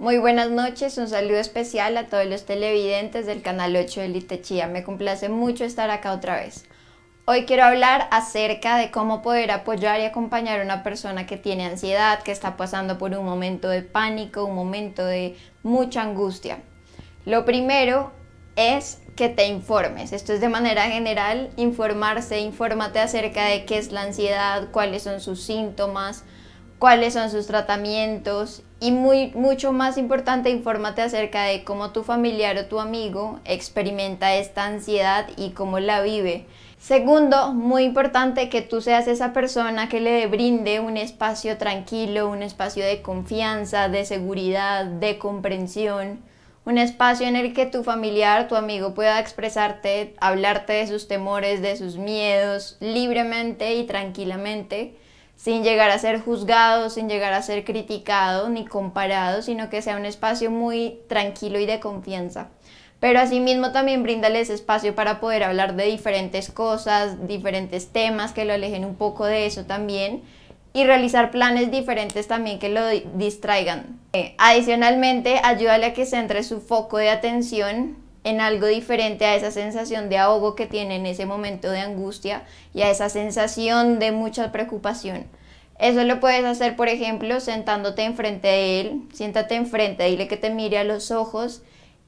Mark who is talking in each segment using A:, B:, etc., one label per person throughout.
A: Muy buenas noches, un saludo especial a todos los televidentes del Canal 8 de Litechía. Me complace mucho estar acá otra vez. Hoy quiero hablar acerca de cómo poder apoyar y acompañar a una persona que tiene ansiedad, que está pasando por un momento de pánico, un momento de mucha angustia. Lo primero es que te informes. Esto es de manera general, informarse, infórmate acerca de qué es la ansiedad, cuáles son sus síntomas, cuáles son sus tratamientos y muy, mucho más importante, infórmate acerca de cómo tu familiar o tu amigo experimenta esta ansiedad y cómo la vive. Segundo, muy importante que tú seas esa persona que le brinde un espacio tranquilo, un espacio de confianza, de seguridad, de comprensión, un espacio en el que tu familiar, tu amigo pueda expresarte, hablarte de sus temores, de sus miedos, libremente y tranquilamente sin llegar a ser juzgado, sin llegar a ser criticado ni comparado, sino que sea un espacio muy tranquilo y de confianza. Pero asimismo también ese espacio para poder hablar de diferentes cosas, diferentes temas que lo alejen un poco de eso también y realizar planes diferentes también que lo distraigan. Eh, adicionalmente, ayúdale a que centre su foco de atención en algo diferente a esa sensación de ahogo que tiene en ese momento de angustia y a esa sensación de mucha preocupación. Eso lo puedes hacer, por ejemplo, sentándote enfrente de él, siéntate enfrente, dile que te mire a los ojos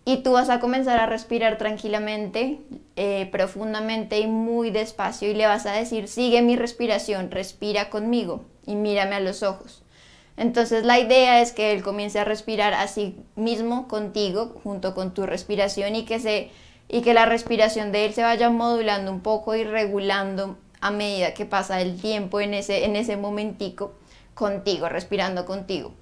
A: y tú vas a comenzar a respirar tranquilamente, eh, profundamente y muy despacio y le vas a decir, sigue mi respiración, respira conmigo y mírame a los ojos. Entonces la idea es que él comience a respirar a sí mismo contigo, junto con tu respiración y que, se, y que la respiración de él se vaya modulando un poco y regulando a medida que pasa el tiempo en ese, en ese momentico contigo, respirando contigo.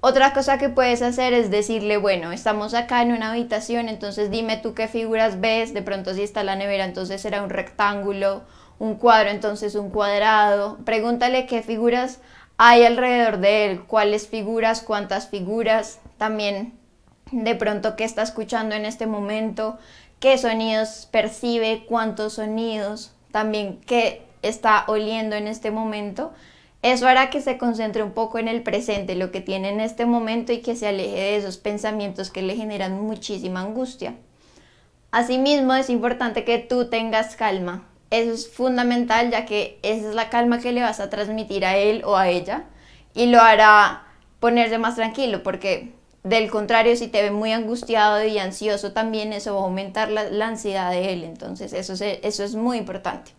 A: Otra cosa que puedes hacer es decirle, bueno, estamos acá en una habitación, entonces dime tú qué figuras ves, de pronto si está la nevera, entonces será un rectángulo, un cuadro, entonces un cuadrado. Pregúntale qué figuras hay alrededor de él, cuáles figuras, cuántas figuras, también de pronto qué está escuchando en este momento, qué sonidos percibe, cuántos sonidos, también qué está oliendo en este momento. Eso hará que se concentre un poco en el presente, lo que tiene en este momento y que se aleje de esos pensamientos que le generan muchísima angustia. Asimismo, es importante que tú tengas calma, eso es fundamental ya que esa es la calma que le vas a transmitir a él o a ella y lo hará ponerse más tranquilo porque del contrario si te ve muy angustiado y ansioso también eso va a aumentar la, ansiedad de él. Entonces eso, eso es muy importante.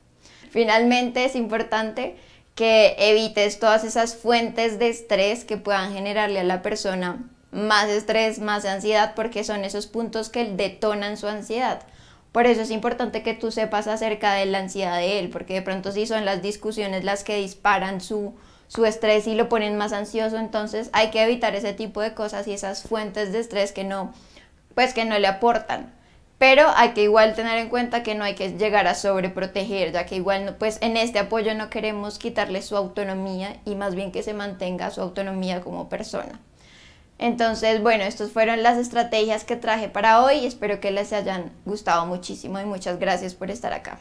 A: Finalmente es importante que evites todas esas fuentes de estrés que puedan generarle a la persona más estrés, más ansiedad, porque son esos puntos que detonan su ansiedad. Por eso es importante que tú sepas acerca de la ansiedad de él, porque de pronto si son las discusiones las que disparan su, su estrés y lo ponen más ansioso, entonces hay que evitar ese tipo de cosas y esas fuentes de estrés que no, pues que no le aportan. Pero hay que igual tener en cuenta que no hay que llegar a sobreproteger, ya que igual no, pues en este apoyo no queremos quitarle su autonomía y más bien que se mantenga su autonomía como persona. Entonces, bueno, estas fueron las estrategias que traje para hoy y espero que les hayan gustado muchísimo y muchas gracias por estar acá.